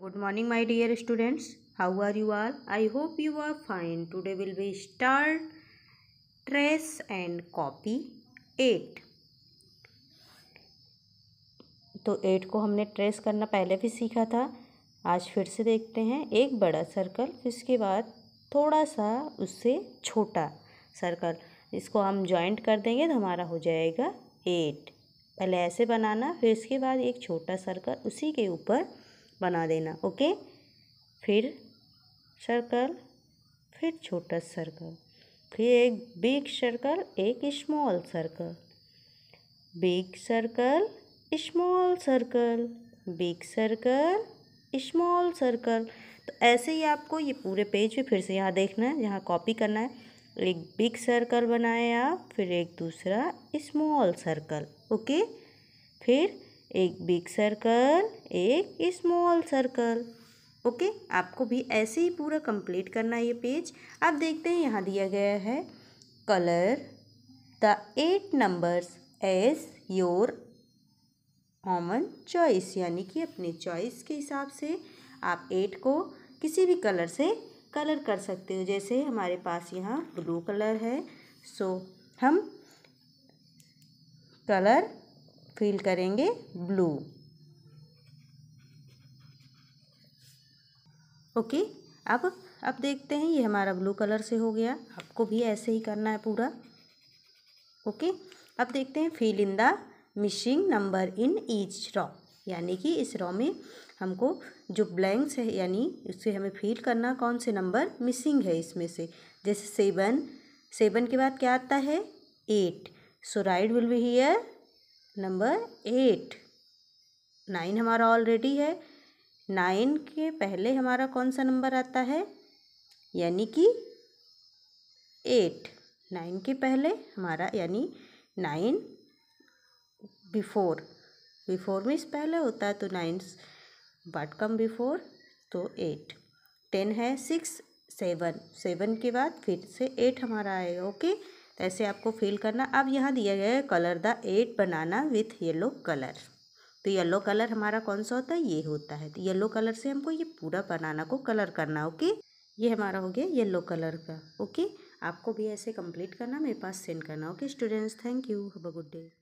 Good morning my dear students how are you are I hope you are fine today will be start trace and copy eight तो eight को हमने trace करना पहले भी सीखा था आज फिर से देखते हैं एक बड़ा सर्कल फिर इसके बाद थोड़ा सा उससे छोटा सर्कल इसको हम ज्वाइंट कर देंगे तो हमारा हो जाएगा एट पहले ऐसे बनाना फिर इसके बाद एक छोटा सर्कल उसी के ऊपर बना देना ओके फिर सर्कल फिर छोटा सर्कल फिर एक बिग सर्कल एक small circle big circle small circle big circle small circle तो ऐसे ही आपको ये पूरे पेज पे फिर से यहाँ देखना है यहाँ कॉपी करना है एक बिग सर्कल बनाए आप फिर एक दूसरा स्मॉल सर्कल ओके फिर एक बिग सर्कल एक स्मॉल सर्कल ओके आपको भी ऐसे ही पूरा कंप्लीट करना है ये पेज आप देखते हैं यहाँ दिया गया है colour the eight numbers as your common choice यानी कि अपने चॉइस के हिसाब से आप एट को किसी भी कलर से कलर कर सकते हो जैसे हमारे पास यहाँ ब्लू कलर है सो so, हम कलर फील करेंगे ब्लू ओके अब अब देखते हैं ये हमारा ब्लू कलर से हो गया आपको भी ऐसे ही करना है पूरा ओके अब देखते हैं fill in the missing number in each row यानी कि इस रॉ में हमको जो ब्लैंक्स है यानी उससे हमें फील करना कौन से नंबर मिसिंग है इसमें से जैसे सेवन सेवन के बाद क्या आता है eight so right will be here number eight nine हमारा ऑलरेडी है नाइन के पहले हमारा कौन सा नंबर आता है यानी कि एट नाइन के पहले हमारा यानी नाइन बिफोर बिफोर मीन्स पहले होता है तो नाइन बट कम बिफोर तो एट टेन है सिक्स सेवन सेवन के बाद फिर से एट हमारा आएगा ओके okay? ऐसे आपको फिल करना अब यहाँ दिया गया है colour the eight banana with yellow colour तो येलो कलर हमारा कौन सा होता है ये होता है तो येलो कलर से हमको ये पूरा बनाना को कलर करना ओके ये हमारा हो गया येलो कलर का ओके आपको भी ऐसे कंप्लीट करना मेरे पास सेंड करना okay students thank you have a good day